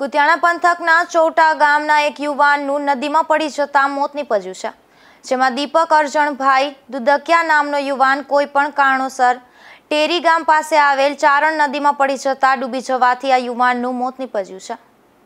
કુતિયાણા પંથકના ચોટા ગામના એક યુવાનનું નદીમાં પડી જતાં મોત નીપજ્યું છે જેમાં દીપક અર્જણભાઈ દુદકિયા નામનો યુવાન કોઈ પણ કારણોસર ટેરી ગામ પાસે આવેલ ચારણ નદીમાં પડી જતાં ડૂબી જવાથી આ યુવાનનું મોત નીપજ્યું છે